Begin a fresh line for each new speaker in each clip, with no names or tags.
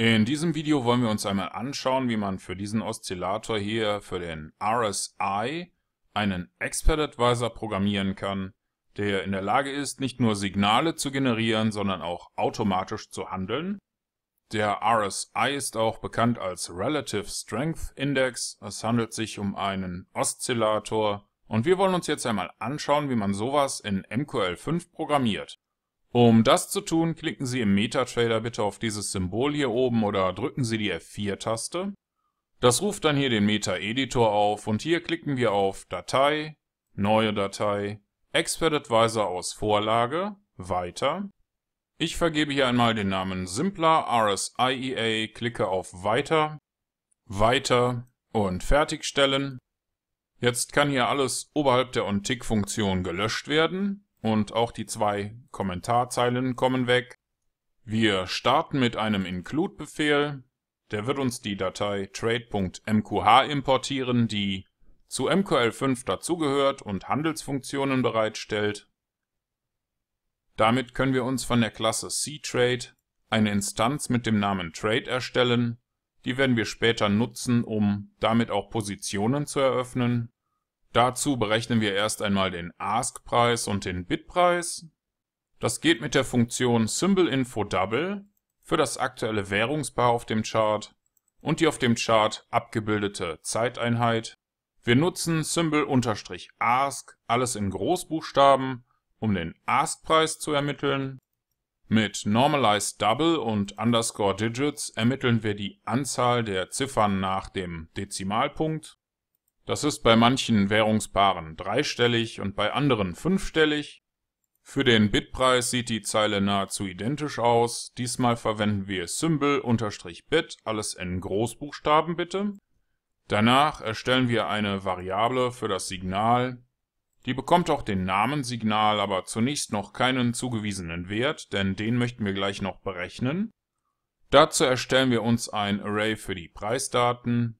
In diesem Video wollen wir uns einmal anschauen, wie man für diesen Oszillator hier, für den RSI, einen Expert Advisor programmieren kann, der in der Lage ist, nicht nur Signale zu generieren, sondern auch automatisch zu handeln. Der RSI ist auch bekannt als Relative Strength Index. Es handelt sich um einen Oszillator. Und wir wollen uns jetzt einmal anschauen, wie man sowas in MQL5 programmiert. Um das zu tun, klicken Sie im MetaTrader bitte auf dieses Symbol hier oben oder drücken Sie die F4-Taste. Das ruft dann hier den Meta-Editor auf und hier klicken wir auf Datei, Neue Datei, Expert Advisor aus Vorlage, Weiter. Ich vergebe hier einmal den Namen Simpler RSIEA, klicke auf Weiter, Weiter und Fertigstellen. Jetzt kann hier alles oberhalb der OnTick-Funktion gelöscht werden und auch die zwei Kommentarzeilen kommen weg. Wir starten mit einem Include-Befehl, der wird uns die Datei trade.mqh importieren, die zu MQL5 dazugehört und Handelsfunktionen bereitstellt. Damit können wir uns von der Klasse cTrade eine Instanz mit dem Namen Trade erstellen, die werden wir später nutzen, um damit auch Positionen zu eröffnen. Dazu berechnen wir erst einmal den Ask-Preis und den Bit-Preis. Das geht mit der Funktion SymbolInfo_Double für das aktuelle Währungspaar auf dem Chart und die auf dem Chart abgebildete Zeiteinheit. Wir nutzen Symbol-Ask, alles in Großbuchstaben, um den Ask-Preis zu ermitteln. Mit Normalized Double und Underscore Digits ermitteln wir die Anzahl der Ziffern nach dem Dezimalpunkt das ist bei manchen Währungspaaren dreistellig und bei anderen fünfstellig. Für den Bitpreis sieht die Zeile nahezu identisch aus. Diesmal verwenden wir Symbol-Bit, alles in Großbuchstaben bitte. Danach erstellen wir eine Variable für das Signal. Die bekommt auch den Namen Signal, aber zunächst noch keinen zugewiesenen Wert, denn den möchten wir gleich noch berechnen. Dazu erstellen wir uns ein Array für die Preisdaten.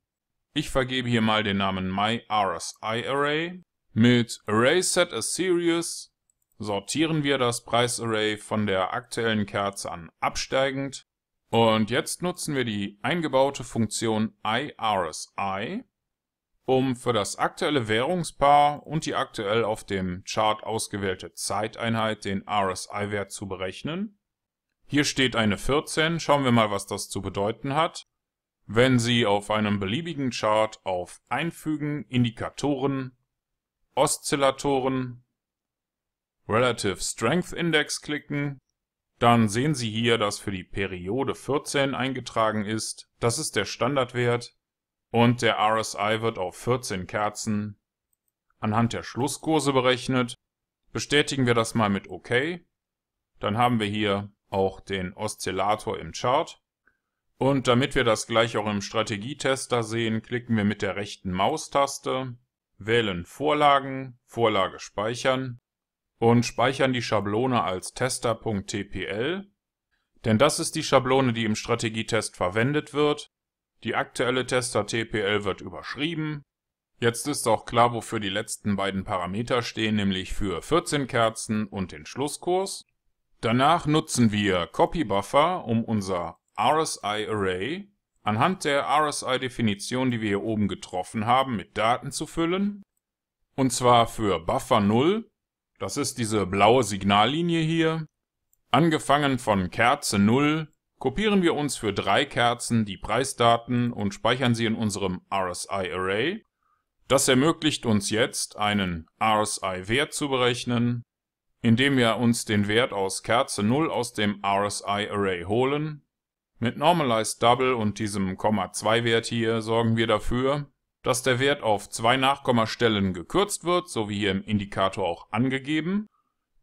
Ich vergebe hier mal den Namen myRSI-Array. Mit ArraySetAsSeries sortieren wir das Preisarray von der aktuellen Kerze an absteigend. Und jetzt nutzen wir die eingebaute Funktion IRSI, um für das aktuelle Währungspaar und die aktuell auf dem Chart ausgewählte Zeiteinheit den RSI-Wert zu berechnen. Hier steht eine 14, schauen wir mal, was das zu bedeuten hat. Wenn Sie auf einem beliebigen Chart auf Einfügen, Indikatoren, Oszillatoren, Relative Strength Index klicken, dann sehen Sie hier, dass für die Periode 14 eingetragen ist, das ist der Standardwert und der RSI wird auf 14 Kerzen anhand der Schlusskurse berechnet. Bestätigen wir das mal mit OK, dann haben wir hier auch den Oszillator im Chart und damit wir das gleich auch im Strategietester sehen, klicken wir mit der rechten Maustaste, wählen Vorlagen, Vorlage speichern und speichern die Schablone als tester.tpl, denn das ist die Schablone, die im Strategietest verwendet wird. Die aktuelle tester.tpl wird überschrieben. Jetzt ist auch klar, wofür die letzten beiden Parameter stehen, nämlich für 14 Kerzen und den Schlusskurs. Danach nutzen wir Copy Buffer, um unser RSI-Array anhand der RSI-Definition, die wir hier oben getroffen haben, mit Daten zu füllen. Und zwar für Buffer 0, das ist diese blaue Signallinie hier. Angefangen von Kerze 0 kopieren wir uns für drei Kerzen die Preisdaten und speichern sie in unserem RSI-Array. Das ermöglicht uns jetzt, einen RSI-Wert zu berechnen, indem wir uns den Wert aus Kerze 0 aus dem RSI-Array holen mit Normalized Double und diesem Komma 2 Wert hier sorgen wir dafür, dass der Wert auf zwei Nachkommastellen gekürzt wird, so wie hier im Indikator auch angegeben.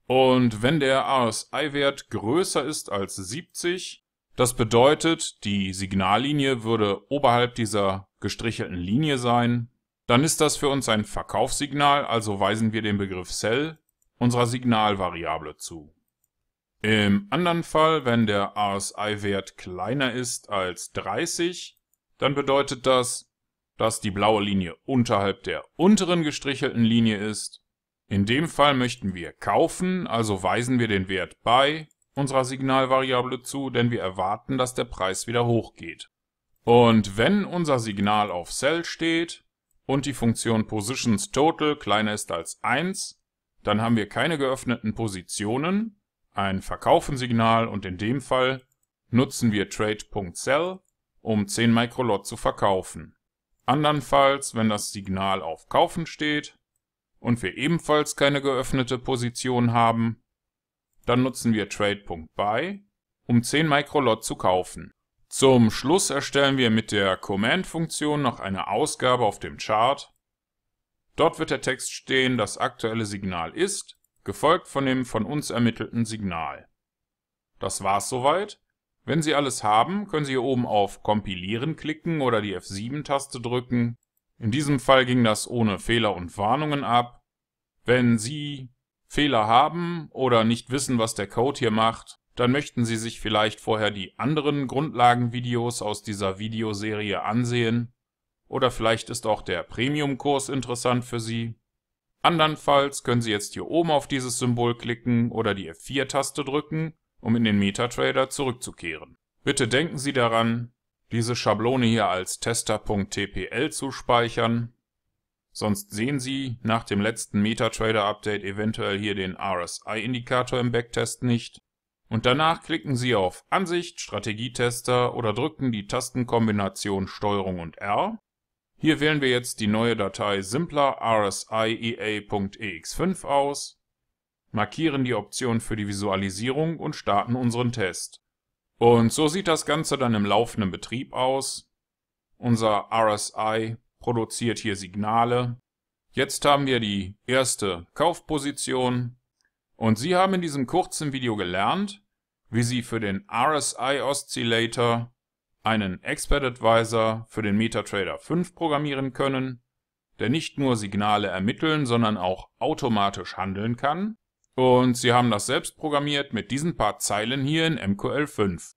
Und wenn der RSI-Wert größer ist als 70, das bedeutet, die Signallinie würde oberhalb dieser gestrichelten Linie sein, dann ist das für uns ein Verkaufssignal, also weisen wir den Begriff Sell unserer Signalvariable zu. Im anderen Fall, wenn der RSI-Wert kleiner ist als 30, dann bedeutet das, dass die blaue Linie unterhalb der unteren gestrichelten Linie ist. In dem Fall möchten wir kaufen, also weisen wir den Wert bei unserer Signalvariable zu, denn wir erwarten, dass der Preis wieder hochgeht. Und wenn unser Signal auf Sell steht und die Funktion PositionsTotal kleiner ist als 1, dann haben wir keine geöffneten Positionen, ein Verkaufensignal und in dem Fall nutzen wir Trade.Sell, um 10 Microlot zu verkaufen. Andernfalls, wenn das Signal auf Kaufen steht und wir ebenfalls keine geöffnete Position haben, dann nutzen wir Trade.Buy, um 10 Microlot zu kaufen. Zum Schluss erstellen wir mit der Command-Funktion noch eine Ausgabe auf dem Chart. Dort wird der Text stehen, das aktuelle Signal ist gefolgt von dem von uns ermittelten Signal. Das war's soweit. Wenn Sie alles haben, können Sie hier oben auf Kompilieren klicken oder die F7-Taste drücken. In diesem Fall ging das ohne Fehler und Warnungen ab. Wenn Sie Fehler haben oder nicht wissen, was der Code hier macht, dann möchten Sie sich vielleicht vorher die anderen Grundlagenvideos aus dieser Videoserie ansehen. Oder vielleicht ist auch der Premium-Kurs interessant für Sie. Andernfalls können Sie jetzt hier oben auf dieses Symbol klicken oder die F4-Taste drücken, um in den MetaTrader zurückzukehren. Bitte denken Sie daran, diese Schablone hier als tester.tpl zu speichern, sonst sehen Sie nach dem letzten MetaTrader-Update eventuell hier den RSI-Indikator im Backtest nicht. Und danach klicken Sie auf Ansicht, Strategietester oder drücken die Tastenkombination STRG und R hier wählen wir jetzt die neue Datei simpler rsiea.ex5 aus, markieren die Option für die Visualisierung und starten unseren Test. Und so sieht das Ganze dann im laufenden Betrieb aus. Unser RSI produziert hier Signale. Jetzt haben wir die erste Kaufposition. Und Sie haben in diesem kurzen Video gelernt, wie Sie für den RSI Oscillator einen Expert Advisor für den MetaTrader 5 programmieren können, der nicht nur Signale ermitteln, sondern auch automatisch handeln kann. Und sie haben das selbst programmiert mit diesen paar Zeilen hier in MQL5.